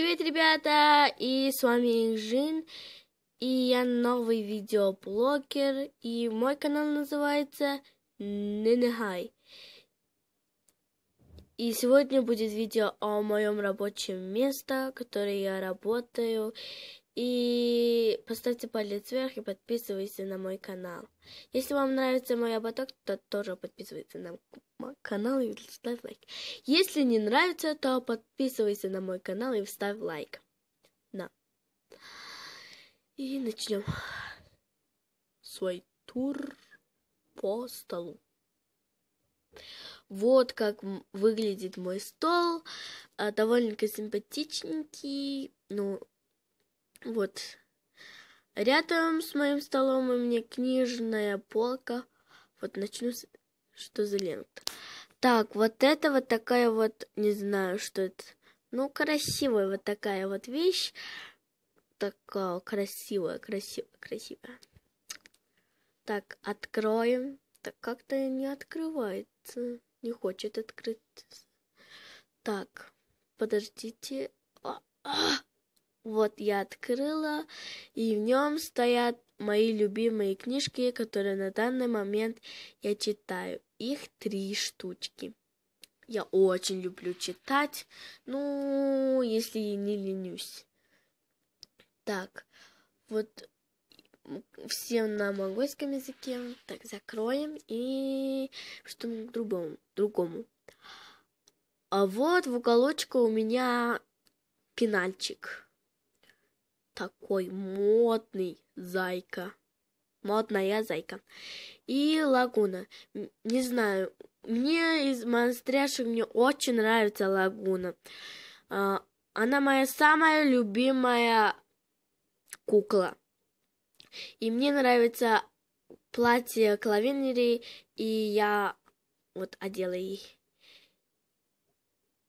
Привет, ребята! И с вами Жин. И я новый видеоблогер. И мой канал называется Нинехай. И сегодня будет видео о моем рабочем месте, которое я работаю. И поставьте палец вверх и подписывайтесь на мой канал. Если вам нравится мой ободок, то тоже подписывайтесь на канал и ставь лайк. Если не нравится, то подписывайся на мой канал и ставь лайк. На. И начнем свой тур по столу. Вот как выглядит мой стол. А, довольно таки симпатичненький. Ну, вот. Рядом с моим столом у меня книжная полка. Вот начну с что за лента? Так, вот это вот такая вот, не знаю, что это. Ну, красивая вот такая вот вещь. Такая красивая, красивая, красивая. Так, откроем. Так как-то не открывается. Не хочет открыть. Так, подождите. А -а -а! Вот я открыла, и в нем стоят мои любимые книжки, которые на данный момент я читаю. Их три штучки. Я очень люблю читать, ну, если не ленюсь. Так, вот всем на монгольском языке. Так, закроем и что-нибудь другому. другому. А вот в уголочку у меня пенальчик такой модный зайка. Модная зайка. И лагуна. Не знаю, мне из монстряшек мне очень нравится лагуна. А, она моя самая любимая кукла. И мне нравится платье клавинери, и я вот одела ей.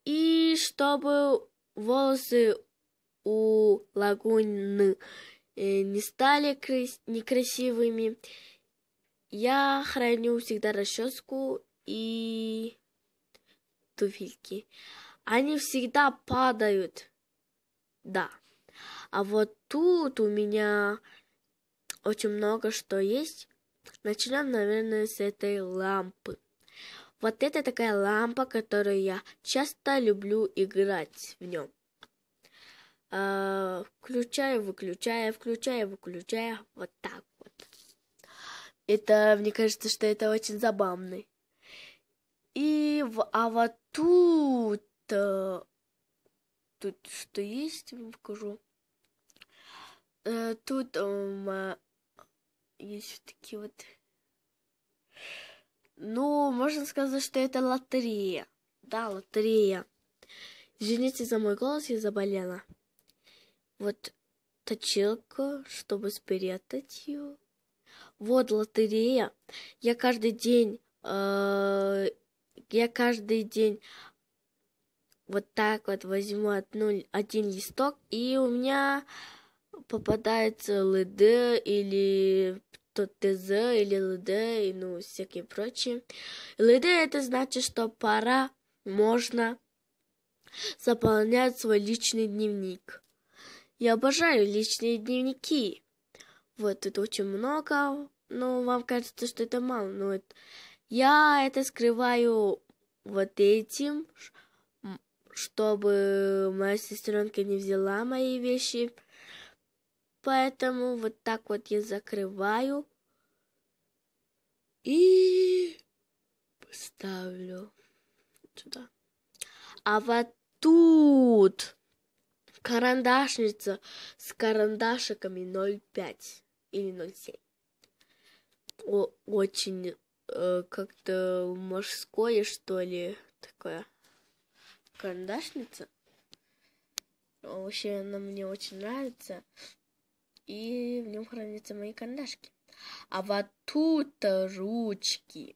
И чтобы волосы у лагуны э, не стали некрасивыми. Я храню всегда расческу и туфельки. Они всегда падают. Да. А вот тут у меня очень много что есть. Начнем, наверное, с этой лампы. Вот это такая лампа, которую я часто люблю играть в нем. Э, включая выключая включая выключая Вот так вот. Это, мне кажется, что это очень забавно. И в, а вот тут, э, тут что есть, покажу. Э, тут эм, э, есть такие вот... Ну, можно сказать, что это лотерея. Да, лотерея. Извините за мой голос, я заболела. Вот точилка, чтобы спрятать ее. Вот лотерея. Я каждый день, э, я каждый день вот так вот возьму одну, один листок, и у меня попадается ЛД или тот ТЗ или ЛД, и ну всякие прочие. ЛД это значит, что пора, можно заполнять свой личный дневник. Я обожаю личные дневники. Вот это очень много, но вам кажется, что это мало. Но это... я это скрываю вот этим, чтобы моя сестренка не взяла мои вещи. Поэтому вот так вот я закрываю и ставлю сюда. А вот тут карандашница с карандашиками 0,5 или 0,7. О, очень э, как-то мужское, что ли, такое карандашница. Вообще она мне очень нравится. И в нем хранятся мои карандашки. А вот тут ручки.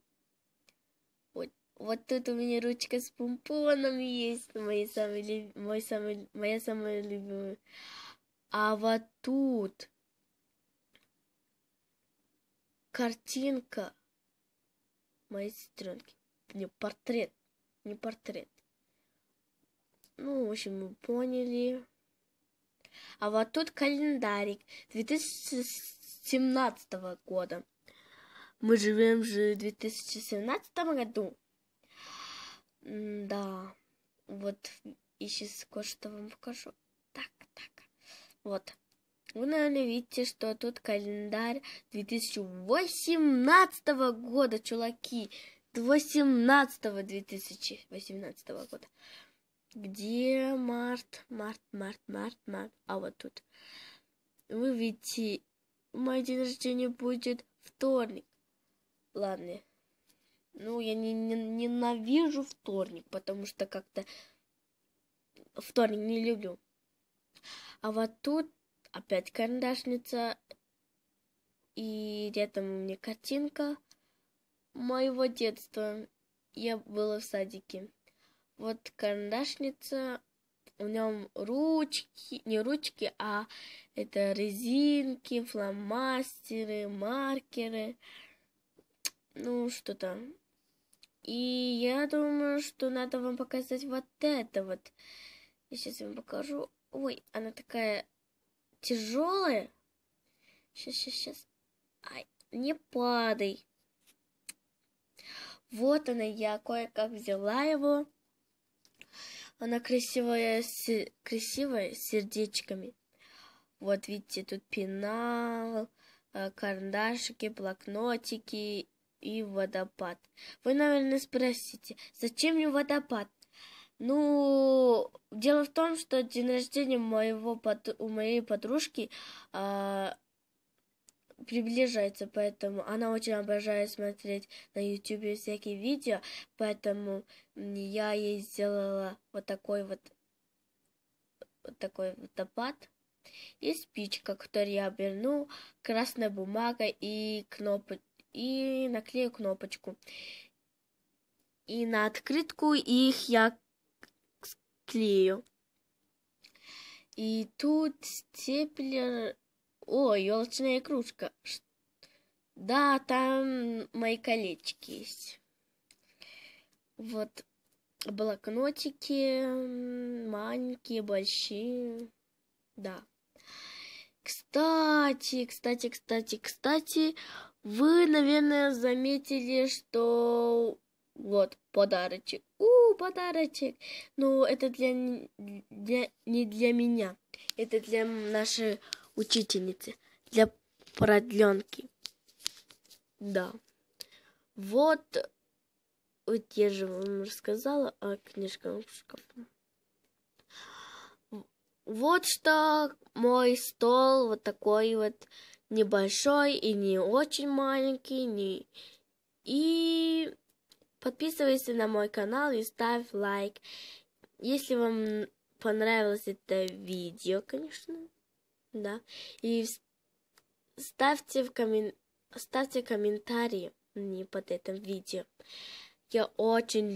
Вот тут у меня ручка с помпоном есть, мои самые, мой самый, моя самая любимая. А вот тут картинка моей сестренки. Не портрет, не портрет. Ну, в общем, мы поняли. А вот тут календарик 2017 года. Мы живем же в 2017 году. Да, вот и сейчас кое-что вам покажу. Так, так, вот. Вы, наверное, видите, что тут календарь 2018 года, чуваки. 18 2018 года. Где март, март, март, март, март? А вот тут. Вы видите, мой день рождения будет вторник. Ладно. Ну, я не, не, ненавижу вторник, потому что как-то вторник не люблю. А вот тут опять карандашница, и рядом у меня картинка моего детства. Я была в садике. Вот карандашница, у нем ручки, не ручки, а это резинки, фломастеры, маркеры, ну что-то и я думаю, что надо вам показать вот это вот. Я сейчас вам покажу. Ой, она такая тяжелая. Сейчас, сейчас, сейчас. Ай, не падай. Вот она, я кое-как взяла его. Она красивая, с... красивая с сердечками. Вот видите, тут пенал, э, карандашики, блокнотики и водопад. Вы, наверное, спросите, зачем мне водопад? Ну, дело в том, что день рождения моего у моей подружки а, приближается, поэтому она очень обожает смотреть на YouTube всякие видео, поэтому я ей сделала вот такой вот вот такой водопад и спичка, который я обернул красной бумагой и кнопочкой и наклею кнопочку. И на открытку их я склею И тут степлер... О, елочная игрушка. Да, там мои колечки есть. Вот блокнотики маленькие, большие. Да. Кстати, кстати, кстати, кстати, вы, наверное, заметили, что вот подарочек. У, подарочек. Ну, это для, для не для меня. Это для нашей учительницы. Для продленки. Да. Вот, вот я же вам рассказала о книжках. Вот что мой стол вот такой вот небольшой и не очень маленький, не... и подписывайся на мой канал и ставь лайк. Если вам понравилось это видео, конечно, да, и ставьте, в коммен... ставьте комментарии мне под этим видео. Я очень